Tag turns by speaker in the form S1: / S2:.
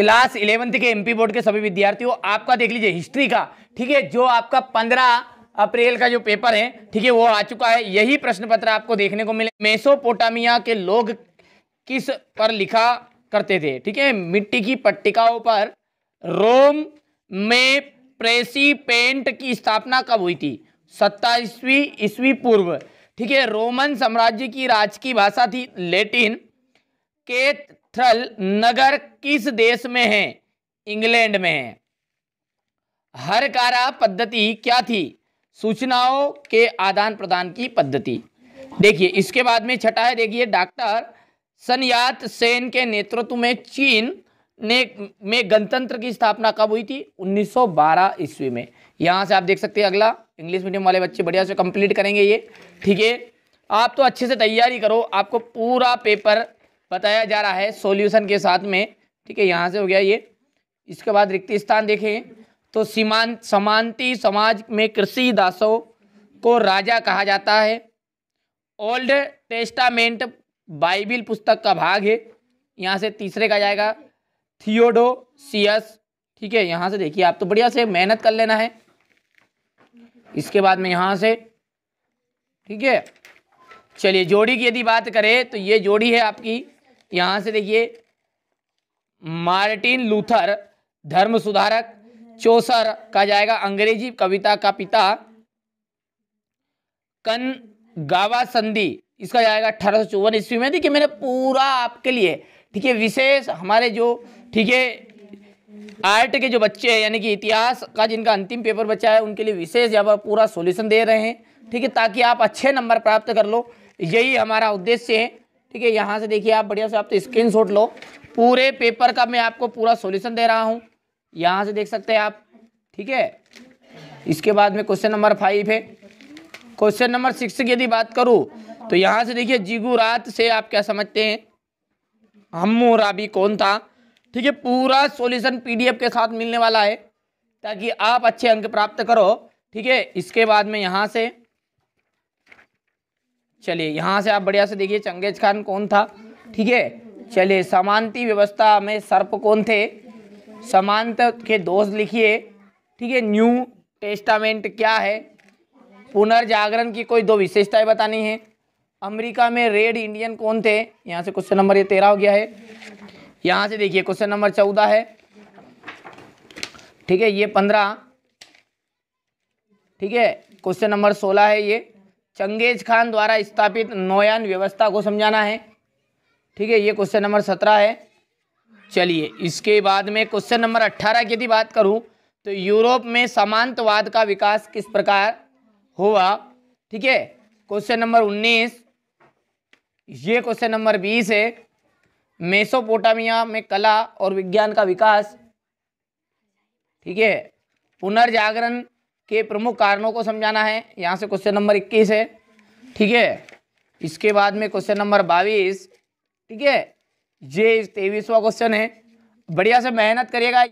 S1: class eleventh के MP board के सभी विद्यार्थियों आपका देख लीजिए हिस्ट्री का ठीक है जो आपका पंद्रह अप्रैल का जो पेपर है ठीक है वो आ चुका है यही प्रश्न पत्र आपको देखने को मिले मेसोपोटामिया के लोग किस पर लिखा करते थे ठीक है मिट्टी की पट्टिकाओं पर रोम में प्रेसी पेंट की स्थापना कब हुई थी सत्ताईसवीं ईस्वी पूर्व ठीक है रोमन साम्राज्य की राजकीय भाषा थी लेटिन के थल नगर किस देश में है इंग्लैंड में है हर कारा पद्धति क्या थी सूचनाओं के आदान प्रदान की पद्धति देखिए इसके बाद में छठा है देखिए डॉक्टर सनयात सेन के नेतृत्व में चीन ने में गणतंत्र की स्थापना कब हुई थी 1912 ईस्वी में यहाँ से आप देख सकते हैं अगला इंग्लिश मीडियम वाले बच्चे बढ़िया से कंप्लीट करेंगे ये ठीक है आप तो अच्छे से तैयारी करो आपको पूरा पेपर बताया जा रहा है सॉल्यूशन के साथ में ठीक है यहाँ से हो गया ये इसके बाद रिक्त स्थान देखें तो सीमान समानती समाज में कृषि दासों को राजा कहा जाता है ओल्ड टेस्टामेंट बाइबिल पुस्तक का भाग है यहाँ से तीसरे का जाएगा थियोडो सीएस ठीक है यहाँ से देखिए आप तो बढ़िया से मेहनत कर लेना है इसके बाद में यहाँ से ठीक है चलिए जोड़ी की यदि बात करें तो ये जोड़ी है आपकी यहाँ से देखिए मार्टिन लूथर धर्म सुधारक चोसर का जाएगा अंग्रेजी कविता का पिता कन गावा संधि इसका जाएगा अठारह सौ चौवन ईस्वी में देखिए मैंने पूरा आपके लिए ठीक है विशेष हमारे जो ठीक है आर्ट के जो बच्चे हैं यानी कि इतिहास का जिनका अंतिम पेपर बचा है उनके लिए विशेष यहाँ पर पूरा सॉल्यूशन दे रहे हैं ठीक है ताकि आप अच्छे नंबर प्राप्त कर लो यही हमारा उद्देश्य है ठीक है यहाँ से देखिए आप बढ़िया से आप तो स्क्रीन शॉट लो पूरे पेपर का मैं आपको पूरा सोल्यूशन दे रहा हूँ यहाँ से देख सकते हैं आप ठीक है इसके बाद में क्वेश्चन नंबर फाइव है क्वेश्चन नंबर सिक्स की यदि बात करूँ तो यहाँ से देखिए जिगू रात से आप क्या समझते हैं हमू राबी कौन था ठीक है पूरा सॉल्यूशन पीडीएफ के साथ मिलने वाला है ताकि आप अच्छे अंक प्राप्त करो ठीक है इसके बाद में यहाँ से चलिए यहाँ से आप बढ़िया से देखिए चंगेज खान कौन था ठीक है चलिए समानती व्यवस्था में सर्प कौन थे समानत के दोष लिखिए ठीक है न्यू टेस्टामेंट क्या है पुनर्जागरण की कोई दो विशेषताएं बतानी है अमेरिका में रेड इंडियन कौन थे यहाँ से क्वेश्चन नंबर ये तेरह हो गया है यहाँ से देखिए क्वेश्चन नंबर चौदह है ठीक है ये पंद्रह ठीक है क्वेश्चन नंबर सोलह है ये चंगेज खान द्वारा स्थापित नौयान व्यवस्था को समझाना है ठीक है ये क्वेश्चन नंबर सत्रह है चलिए इसके बाद में क्वेश्चन नंबर अट्ठारह की यदि बात करूँ तो यूरोप में समांतवाद का विकास किस प्रकार हुआ ठीक है क्वेश्चन नंबर उन्नीस ये क्वेश्चन नंबर बीस है मेसोपोटामिया में कला और विज्ञान का विकास ठीक है पुनर्जागरण के प्रमुख कारणों को समझाना है यहाँ से क्वेश्चन नंबर इक्कीस है ठीक है इसके बाद में क्वेश्चन नंबर बाईस ठीक है ये तेईसवा क्वेश्चन है बढ़िया से मेहनत करिएगा